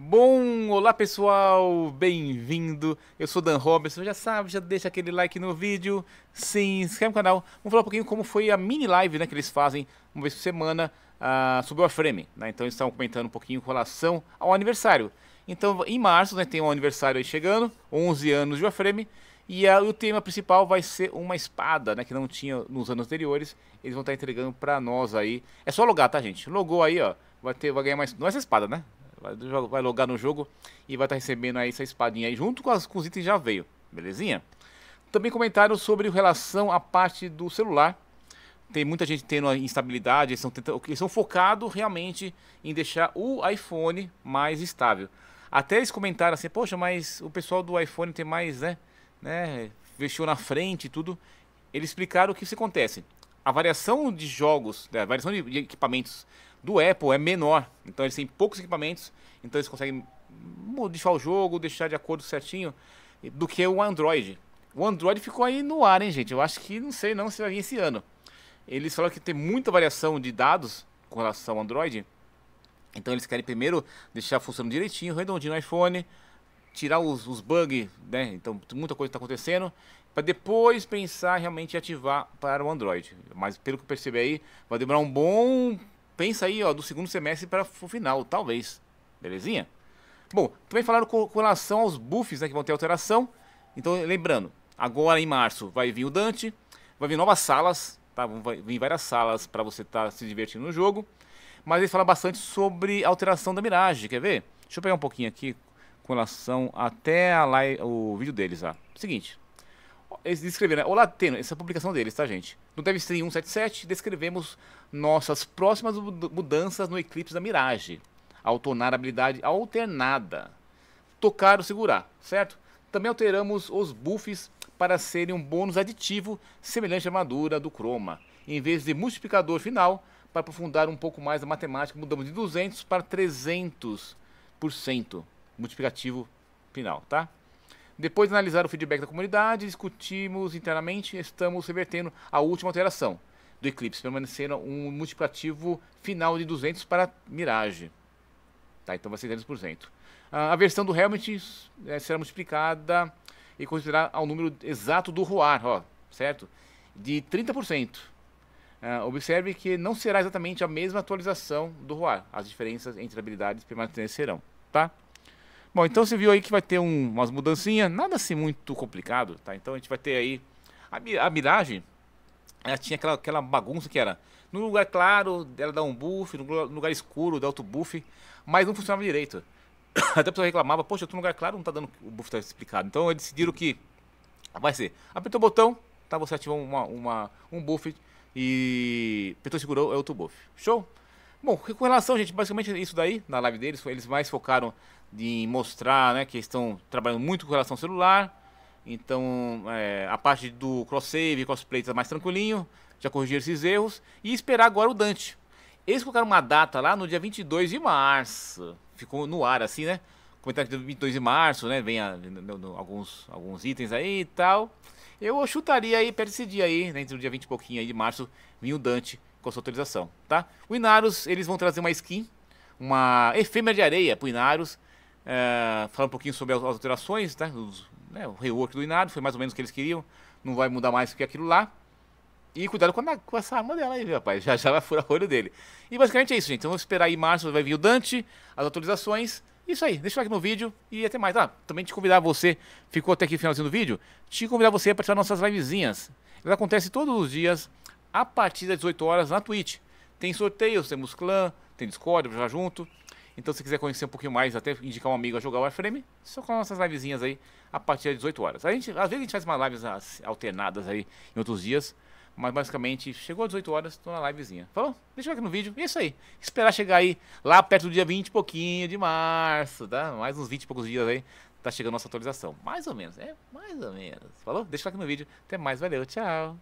Bom, olá pessoal, bem-vindo. Eu sou Dan Robertson, já sabe, já deixa aquele like no vídeo, se inscreve no canal. Vamos falar um pouquinho como foi a mini live né, que eles fazem uma vez por semana uh, sobre o Warframe. Né? Então eles estavam comentando um pouquinho com relação ao aniversário. Então em março né, tem um aniversário aí chegando, 11 anos de Warframe. E o tema principal vai ser uma espada, né, que não tinha nos anos anteriores. Eles vão estar entregando para nós aí. É só logar, tá gente? Logou aí, ó, vai, ter, vai ganhar mais... Não é essa espada, né? Vai, vai logar no jogo e vai estar tá recebendo aí essa espadinha aí junto com, as, com os itens já veio, belezinha? Também comentaram sobre relação à parte do celular. Tem muita gente tendo instabilidade, eles são, tentando, eles são focados realmente em deixar o iPhone mais estável. Até eles comentaram assim, poxa, mas o pessoal do iPhone tem mais, né? né investiu na frente e tudo. Eles explicaram o que isso acontece a variação de jogos, né, a variação de, equipamentos do Apple é menor. Então eles têm poucos equipamentos, então eles conseguem modificar o jogo, deixar de acordo certinho, do que o Android. O Android ficou aí no ar, hein, gente? Eu acho que não sei não se vai vir esse ano. Eles falaram que tem muita variação de dados com relação ao Android. Então eles querem primeiro deixar funcionando direitinho, redondinho no iPhone, tirar os, os bugs, né? Então muita coisa está acontecendo para depois pensar realmente em ativar para o Android. Mas pelo que eu percebi aí, vai demorar um bom pensa aí, ó, do segundo semestre para o final, talvez. Belezinha? Bom, também falaram com, com relação aos buffs, né, que vão ter alteração. Então, lembrando, agora em março vai vir o Dante, vai vir novas salas, tá? Vão vir várias salas para você estar tá se divertindo no jogo. Mas eles falam bastante sobre alteração da miragem, quer ver? Deixa eu pegar um pouquinho aqui, com relação até a live, o vídeo deles lá. Seguinte, eles descreveram, né? Olá, Teno, essa é publicação deles, tá, gente? No DevStream 177, descrevemos nossas próximas mudanças no eclipse da Mirage, ao tornar a habilidade alternada, tocar ou segurar, certo? Também alteramos os buffs para serem um bônus aditivo semelhante à armadura do Chroma. Em vez de multiplicador final, para aprofundar um pouco mais a matemática, mudamos de 200 para 300% multiplicativo final, tá? Depois de analisar o feedback da comunidade, discutimos internamente e estamos revertendo a última alteração do Eclipse, permanecendo um multiplicativo final de 200 para Mirage. Tá, então vai ser 300%. Ah, a versão do Helmet é, será multiplicada e considerar ao número exato do ROAR, ó, certo? De 30%. Ah, observe que não será exatamente a mesma atualização do ROAR. As diferenças entre habilidades permanecerão, tá? Bom, então você viu aí que vai ter um, umas mudancinhas, nada assim muito complicado, tá? Então a gente vai ter aí a, a miragem, ela tinha aquela, aquela bagunça que era no lugar claro, ela dá um buff, no lugar escuro dá outro buff, mas não funcionava direito. Até a pessoa reclamava, poxa, eu tô no lugar claro, não tá dando o buff tá explicado. Então eles decidiram que ah, vai ser, apertou o botão, tá? Você ativou uma, uma um buff e apertou segurou é outro buff. Show? Bom, com relação, gente, basicamente isso daí, na live deles, eles mais focaram em mostrar né, que estão trabalhando muito com relação ao celular. Então, é, a parte do cross-save, cross-play está mais tranquilinho, já corrigiram esses erros. E esperar agora o Dante. Eles colocaram uma data lá no dia 22 de março. Ficou no ar assim, né? Comentário que 22 de março, né? Vem a, no, no, alguns, alguns itens aí e tal. Eu chutaria aí, perto desse dia aí, né, entre o dia 20 e pouquinho aí de março, vinha o Dante com sua atualização, tá? O Inaros eles vão trazer uma skin, uma efêmera de areia pro Inaros é, eh, falar um pouquinho sobre as, alterações, tá? Os, né, o rework do Inaros foi mais ou menos o que eles queriam, não vai mudar mais que aquilo lá. E cuidado com, a, com essa arma dela aí, rapaz, já já vai furar o olho dele. E basicamente é isso, gente, então vamos esperar aí em março, vai vir o Dante, as atualizações... Isso aí, deixa o like no vídeo e até mais. Ah, também te convidar você, ficou até aqui no finalzinho do vídeo, te convidar você a participar das nossas livezinhas. Elas acontecem todos os dias, a partir das 18 horas na Twitch. Tem sorteios, temos clã, tem Discord, jogar junto. Então, se quiser conhecer um pouquinho mais, até indicar um amigo a jogar Warframe, só com nossas livezinhas aí a partir das 18 horas. A gente, às vezes a gente faz umas lives alternadas aí em outros dias, mas basicamente chegou às 18 horas, estou na livezinha. Falou? Deixa eu aqui no vídeo. E é isso aí. Esperar chegar aí lá perto do dia 20 e pouquinho de março, tá? Mais uns 20 e poucos dias aí, tá chegando nossa atualização. Mais ou menos, é mais ou menos. Falou? Deixa o like aqui no vídeo. Até mais, valeu, tchau.